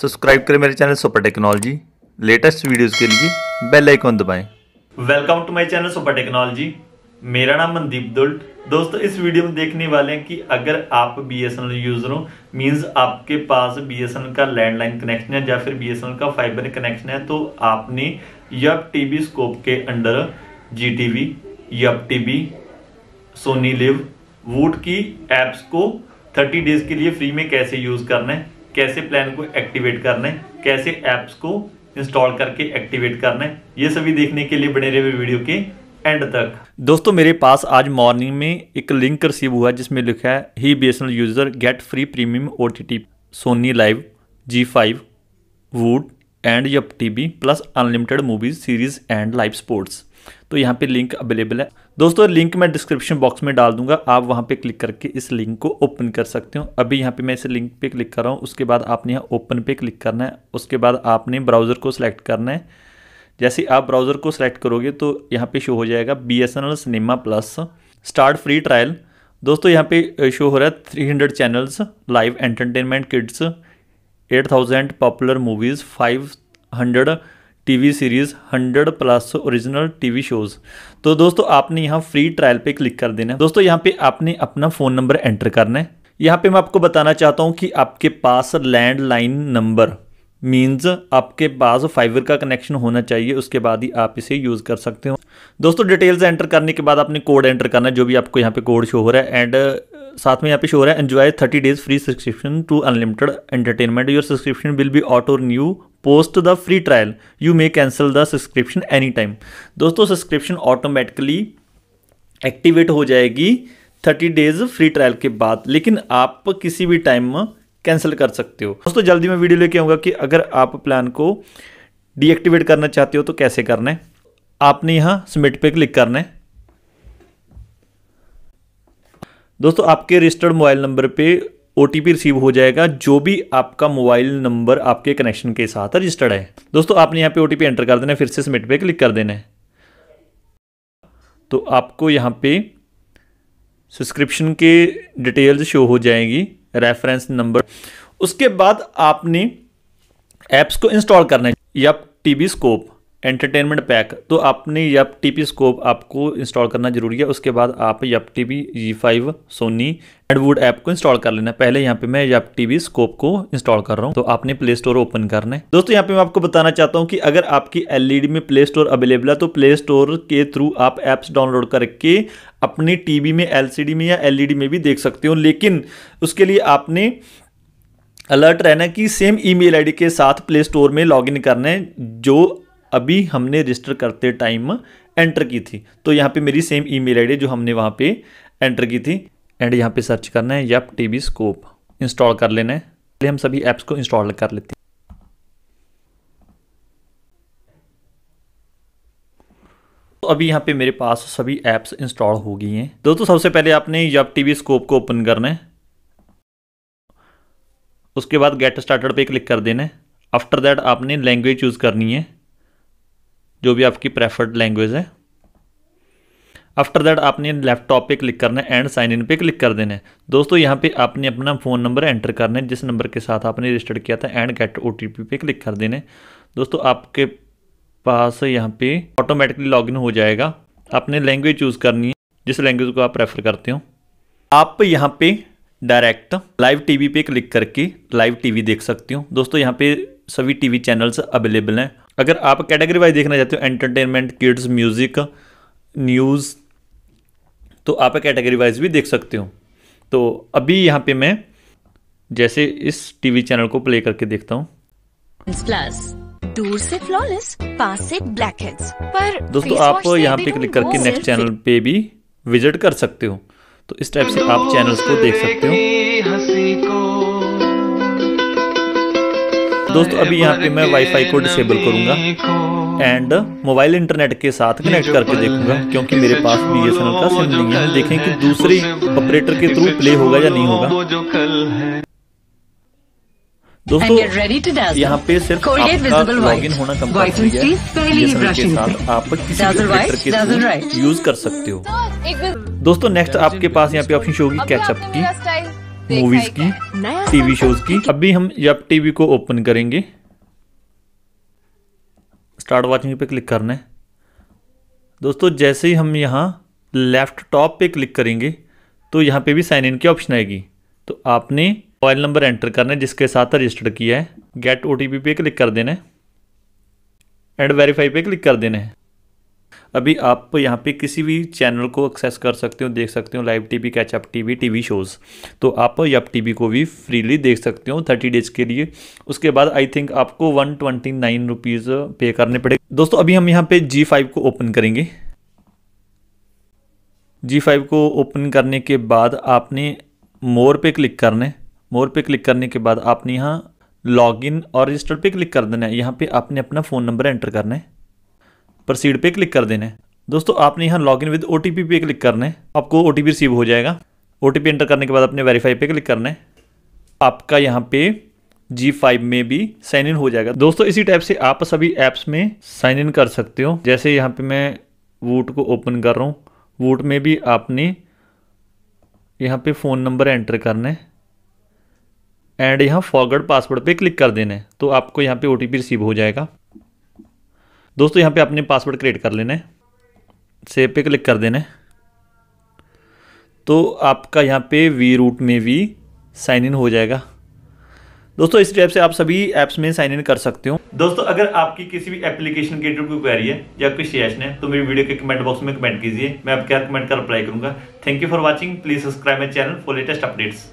subscribe करें मेरे channel super technology latest videos के लिए बेल आइकॉन दबाएं welcome to my channel super technology मेरा नाम मनदीप दुल्ट दोस्तों इस वीडियो में देखने वाले हैं कि अगर आप B S N L user हो मीन्स आपके पास बी एस एन एल का लैंडलाइन कनेक्शन है या फिर बी एस एन एल का फाइबर कनेक्शन है तो आपने यप टीवी स्कोप के under Zee T V Yupp TV Sony LIV Voot की एप्स को थर्टी डेज के लिए फ्री में कैसे यूज करना है कैसे प्लान को एक्टिवेट करना है कैसे ऐप्स को इंस्टॉल करके एक्टिवेट करना है ये सभी देखने के लिए बने रहे वीडियो के एंड तक दोस्तों मेरे पास आज मॉर्निंग में एक लिंक रिसीव हुआ जिसमें लिखा है ही B user get free premium ओ Sony LIV Zee five Voot and Yupp TV plus unlimited movies series and live sports तो यहाँ पे लिंक अवेलेबल है दोस्तों लिंक मैं डिस्क्रिप्शन बॉक्स में डाल दूंगा आप वहाँ पे क्लिक करके इस लिंक को ओपन कर सकते हो अभी यहाँ पे मैं इस लिंक पे क्लिक कर रहा हूँ उसके बाद आपने यहाँ ओपन पे क्लिक करना है उसके बाद आपने ब्राउज़र को सिलेक्ट करना है जैसे आप ब्राउज़र को सिलेक्ट करोगे तो यहाँ पे शो हो जाएगा B S N L cinema plus start free trial दोस्तों यहाँ पे शो हो रहा है 300 channels live entertainment kids eight thousand popular movies five hundred T V series hundred plus original TV shows तो दोस्तों आपने यहाँ फ्री ट्रायल पे क्लिक कर देना है दोस्तों यहाँ पे आपने अपना फ़ोन नंबर एंटर करना है यहाँ पे मैं आपको बताना चाहता हूँ कि आपके पास लैंडलाइन नंबर मीन्स आपके पास फाइबर का कनेक्शन होना चाहिए उसके बाद ही आप इसे यूज़ कर सकते हो दोस्तों डिटेल्स एंटर करने के बाद आपने कोड एंटर करना है जो भी आपको यहाँ पे कोड शो हो रहा है एंड साथ में यहाँ पे शो हो रहा है enjoy thirty days free subscription to unlimited entertainment your subscription will be auto new post the free trial you may cancel the subscription any time दोस्तों सब्सक्रिप्शन ऑटोमेटिकली एक्टिवेट हो जाएगी थर्टी डेज फ्री ट्रायल के बाद लेकिन आप किसी भी time cancel कर सकते हो दोस्तों जल्दी मैं वीडियो लेके आऊँगा कि अगर आप प्लान को डीएक्टिवेट करना चाहते हो तो कैसे करना है आपने यहाँ सबमिट पे क्लिक करना है दोस्तों आपके रजिस्टर्ड मोबाइल नंबर पे ओ रिसीव हो जाएगा जो भी आपका मोबाइल नंबर आपके कनेक्शन के साथ रजिस्टर्ड है दोस्तों आपने यहाँ पे ओ एंटर कर देना है फिर से सबमिट पे क्लिक कर देना है तो आपको यहाँ पे सब्सक्रिप्शन के डिटेल्स शो हो जाएगी रेफरेंस नंबर उसके बाद आपने ऐप्स को इंस्टॉल करना है या टी स्कोप एंटरटेनमेंट पैक तो आपने यप टी स्कोप आपको इंस्टॉल करना जरूरी है उसके बाद आप Yupp T P Zee five Sony एडवुड ऐप को इंस्टॉल कर लेना पहले यहाँ पे मैं यप टी स्कोप को इंस्टॉल कर रहा हूँ तो आपने प्ले स्टोर ओपन करना है दोस्तों यहाँ पे मैं आपको बताना चाहता हूँ कि अगर आपकी एलईडी e में प्ले स्टोर अवेलेबल है तो प्ले स्टोर के थ्रू आप ऐप्स डाउनलोड करके अपनी टीवी में एलसीडी में या एलईडी e में भी देख सकते हो लेकिन उसके लिए आपने अलर्ट रहना कि सेम ईमेल आईडी के साथ प्ले स्टोर में लॉगिन करना है जो अभी हमने रजिस्टर करते टाइम एंटर की थी तो यहाँ पे मेरी सेम ईमेल आईडी जो हमने वहाँ पे एंटर की थी एंड यहाँ पे सर्च करना है यप टी स्कोप इंस्टॉल कर लेना है पहले हम सभी ऐप्स को इंस्टॉल कर लेते हैं तो अभी यहाँ पे मेरे पास सभी ऐप्स इंस्टॉल हो गई हैं दोस्तों तो सबसे पहले आपने यप टी स्कोप को ओपन करना है उसके बाद गेट स्टार्टेड पे क्लिक कर देना है आफ्टर दैट आपने लैंग्वेज चूज़ करनी है जो भी आपकी प्रेफर्ड लैंग्वेज है आफ्टर दैट आपने लैपटॉप पे क्लिक करना है एंड साइन इन पे क्लिक कर देना है दोस्तों यहाँ पे आपने अपना फ़ोन नंबर एंटर करना है जिस नंबर के साथ आपने रजिस्टर्ड किया था एंड गेट ओ पे क्लिक कर देना है दोस्तों आपके पास यहाँ पे ऑटोमेटिकली लॉगिन हो जाएगा आपने लैंग्वेज चूज़ करनी है जिस लैंग्वेज को आप प्रेफर करते हो आप यहाँ पे डायरेक्ट लाइव टीवी पे क्लिक करके लाइव टीवी देख सकते हो दोस्तों यहाँ पे सभी टीवी चैनल्स अवेलेबल हैं अगर आप कैटेगरी वाइज देखना चाहते हो एंटरटेनमेंट किड्स म्यूज़िक न्यूज़ तो आप कैटेगरी वाइज भी देख सकते हो तो अभी यहाँ पे मैं जैसे इस टीवी चैनल को प्ले करके देखता हूँ प्लस दूर से फ्लॉलेस पास से ब्लैक पर दोस्तों आप यहाँ पे क्लिक तो करके नेक्स्ट चैनल पे भी विजिट कर सकते हो तो इस टाइप से आप चैनल्स को देख सकते हो दोस्तों अभी यहाँ पे मैं वाईफाई को डिसेबल करूंगा एंड मोबाइल इंटरनेट के साथ कनेक्ट करके देखूंगा क्योंकि मेरे पास बी का सिम नहीं है देखें कि दूसरे ऑपरेटर के थ्रू प्ले होगा या नहीं होगा दोस्तों यहाँ पे सिर्फ आपका लॉगिन होना कंपलसरी है के साथ आप किसी ऑपरेटर के थ्रू यूज कर सकते हो दोस्तों नेक्स्ट आपके पास यहाँ पे ऑप्शन शो होगी कैचअप की मूवीज की टीवी शोज की अभी हम जब टीवी को ओपन करेंगे स्टार्ट वाचिंग पे क्लिक करना है दोस्तों जैसे ही हम यहाँ लेफ्ट टॉप पे क्लिक करेंगे तो यहाँ पे भी साइन इन की ऑप्शन आएगी तो आपने मोबाइल नंबर एंटर करना है जिसके साथ रजिस्टर किया है गेट ओ पे क्लिक कर देना है एंड वेरीफाई पे क्लिक कर देना है अभी आप यहाँ पे किसी भी चैनल को एक्सेस कर सकते हो देख सकते हो live TV catchup TV TV shows तो आप यप टीवी को भी फ्रीली देख सकते हो थर्टी डेज के लिए उसके बाद आई थिंक आपको one twenty nine rupees pay करने पड़े दोस्तों अभी हम यहाँ पे जी फाइव को ओपन करेंगे जी फाइव को ओपन करने के बाद आपने मोर पे क्लिक करना है मोर पे क्लिक करने के बाद आपने यहाँ इन और रजिस्टर पर क्लिक कर देना है यहाँ पर आपने अपना फ़ोन नंबर एंटर करना है प्रोसीड पे क्लिक कर देना है दोस्तों आपने यहाँ लॉग इन विद ओ पे क्लिक करना है आपको ओ रिसीव हो जाएगा ओ एंटर करने के बाद अपने वेरीफाई पे क्लिक करना है आपका यहाँ पे जी फाइव में भी साइन इन हो जाएगा दोस्तों इसी टाइप से आप सभी ऐप्स में साइन इन कर सकते हो जैसे यहाँ पे मैं वोट को ओपन कर रहा हूँ वोट में भी आपने यहाँ पे फ़ोन नंबर एंटर करना है एंड यहाँ फॉरवर्ड पासवर्ड पे क्लिक कर देना है तो आपको यहाँ पे ओ रिसीव हो जाएगा दोस्तों यहाँ पे आपने पासवर्ड क्रिएट कर लेना है सेव पे क्लिक कर देना है तो आपका यहाँ पे वी रूट में भी साइन इन हो जाएगा दोस्तों इस टाइप से आप सभी ऐप्स में साइन इन कर सकते हो दोस्तों अगर आपकी किसी भी एप्लीकेशन के रिलेटेड कोई क्वेरी है या कोई सजेशन है तो मेरी वीडियो के कमेंट बॉक्स में कमेंट कीजिए मैं आपके हर कमेंट का कर रिप्लाई करूंगा thank you for watching please subscribe my channel for latest updates